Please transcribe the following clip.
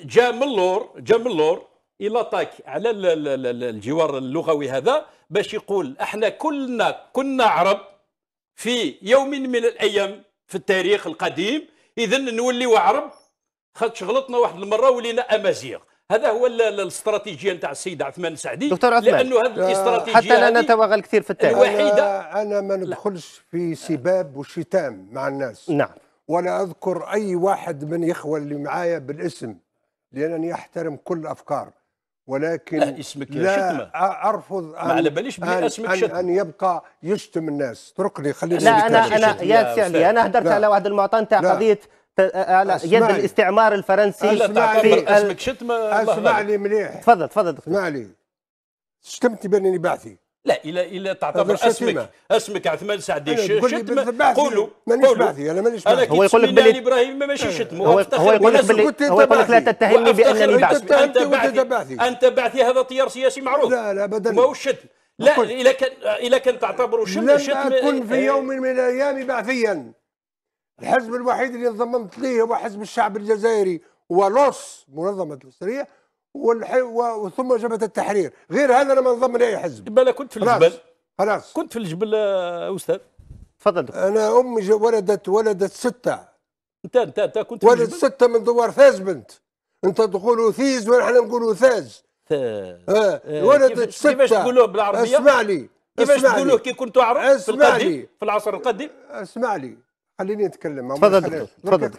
جا من اللور جا من اللور الى طاك على الجوار اللغوي هذا باش يقول احنا كلنا كنا عرب في يوم من الايام في التاريخ القديم اذا نوليو عرب خاطش غلطنا واحد المره ولينا امازيغ هذا هو الاستراتيجيه نتاع السيد عثمان السعدي دكتور عثمان لانه هذه آه، الاستراتيجيه حتى لا نتوغل كثير في التاريخ الوحيده انا ما ندخلش في سباب وشتام مع الناس نعم ولا اذكر اي واحد من الاخوه اللي معايا بالاسم لأنني أحترم كل أفكار ولكن لا اسمك لا شتمة. ارفض ان ما على باليش بلي اسمك أن, شتمة. ان يبقى يشتم الناس اتركني خليني لا انا انا يا علي انا هدرت على واحد المعطى نتاع قضيه يد الاستعمار الفرنسي اسمعني اسمك شتمه اسمعني مليح تفضل تفضل اسمعني شتمتي بانني بعثي لا الا الا تعتبر اسمك اسمك عثمان سعدي شتم قولوا قولوا انا مانيش هو يقول لك بلي ابراهيم ماشي أه. شتم هو, هو يقول لك بلي هو يقول لك لا تتهمني بانني بعثي انت بعثي انت بعثي هذا تيار سياسي معروف لا لا ابدا ماهوش شتم لا اذا كان اذا كان تعتبره شتم لم اكن في إيه. يوم من الايام بعثيا الحزب الوحيد اللي انضممت ليه هو حزب الشعب الجزائري ولوس منظمه الاسريه والح... وثم جبهه التحرير غير هذا انا ما انضم لاي حزب بلا كنت في الجبل خلاص كنت في الجبل آه، استاذ تفضل انا امي ولدت ولدت سته انت انت انت كنت في ولد سته من دوار فاز بنت انت تقولوا ثيز ونحن نقولوا ثاز ثاز آه. آه. ولدت سته كيفاش تقولوه بالعربيه اسمع لي كيفاش تقولوه كي كنت عرب اسمع في القديم لي. في العصر القديم اسمع لي خليني نتكلم تفضل تفضل